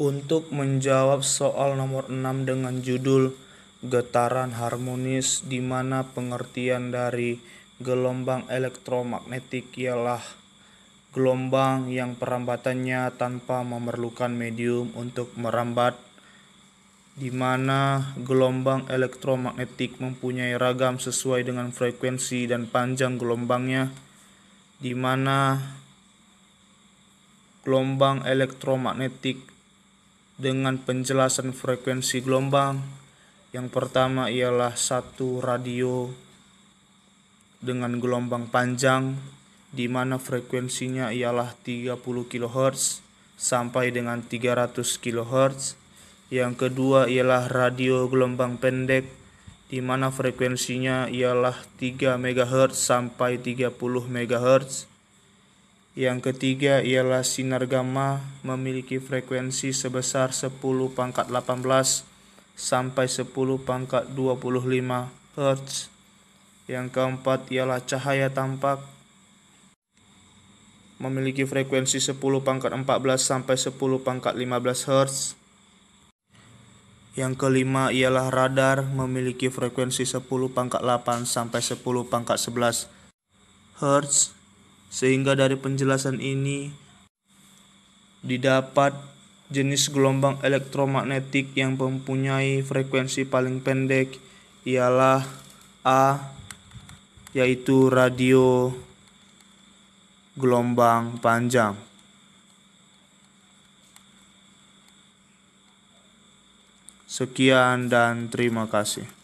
untuk menjawab soal nomor 6 dengan judul Getaran Harmonis di mana pengertian dari gelombang elektromagnetik ialah gelombang yang perambatannya tanpa memerlukan medium untuk merambat di mana gelombang elektromagnetik mempunyai ragam sesuai dengan frekuensi dan panjang gelombangnya di mana gelombang elektromagnetik dengan penjelasan frekuensi gelombang. Yang pertama ialah satu radio dengan gelombang panjang di mana frekuensinya ialah 30 kHz sampai dengan 300 kHz. Yang kedua ialah radio gelombang pendek di mana frekuensinya ialah 3 MHz sampai 30 MHz. Yang ketiga ialah sinar gamma memiliki frekuensi sebesar 10 pangkat 18 sampai 10 pangkat 25 Hz. Yang keempat ialah cahaya tampak memiliki frekuensi 10 pangkat 14 sampai 10 pangkat 15 Hz. Yang kelima ialah radar memiliki frekuensi 10 pangkat 8 sampai 10 pangkat 11 Hz sehingga dari penjelasan ini didapat jenis gelombang elektromagnetik yang mempunyai frekuensi paling pendek ialah A yaitu radio gelombang panjang. Sekian dan terima kasih.